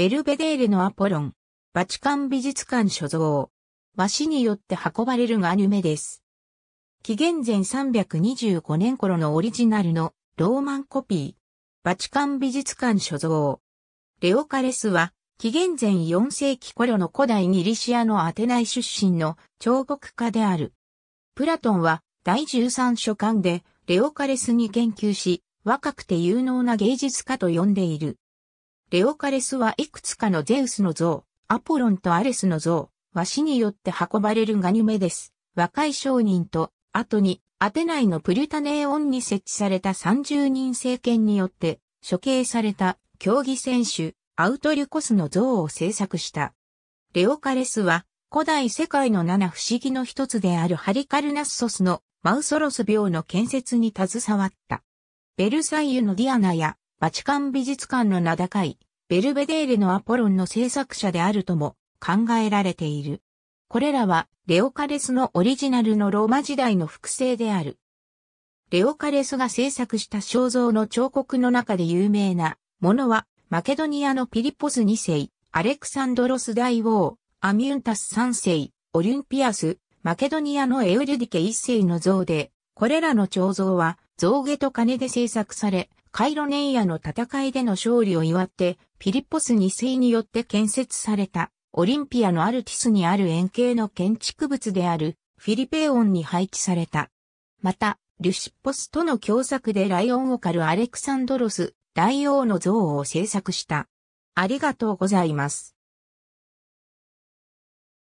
ベルベデーレのアポロン、バチカン美術館所蔵、和紙によって運ばれるがアニメです。紀元前325年頃のオリジナルのローマンコピー、バチカン美術館所蔵。レオカレスは、紀元前4世紀頃の古代ギリシアのアテナイ出身の彫刻家である。プラトンは第13書簡でレオカレスに言及し、若くて有能な芸術家と呼んでいる。レオカレスはいくつかのゼウスの像、アポロンとアレスの像、和紙によって運ばれるガニメです。若い商人と、後に、アテナイのプリュタネーオンに設置された30人政権によって、処刑された競技選手、アウトリュコスの像を制作した。レオカレスは、古代世界の七不思議の一つであるハリカルナッソスのマウソロス病の建設に携わった。ベルサイユのディアナやバチカン美術館の名高い、ベルベデーレのアポロンの制作者であるとも考えられている。これらは、レオカレスのオリジナルのローマ時代の複製である。レオカレスが制作した肖像の彫刻の中で有名なものは、マケドニアのピリポス2世、アレクサンドロス大王、アミュンタス3世、オリュンピアス、マケドニアのエウルディケ1世の像で、これらの彫像は、象牙と金で制作され、カイロネイアの戦いでの勝利を祝って、ピリッポス2世によって建設された、オリンピアのアルティスにある円形の建築物である、フィリペオンに配置された。また、リュシッポスとの共作でライオンを狩るアレクサンドロス、大王の像を制作した。ありがとうございます。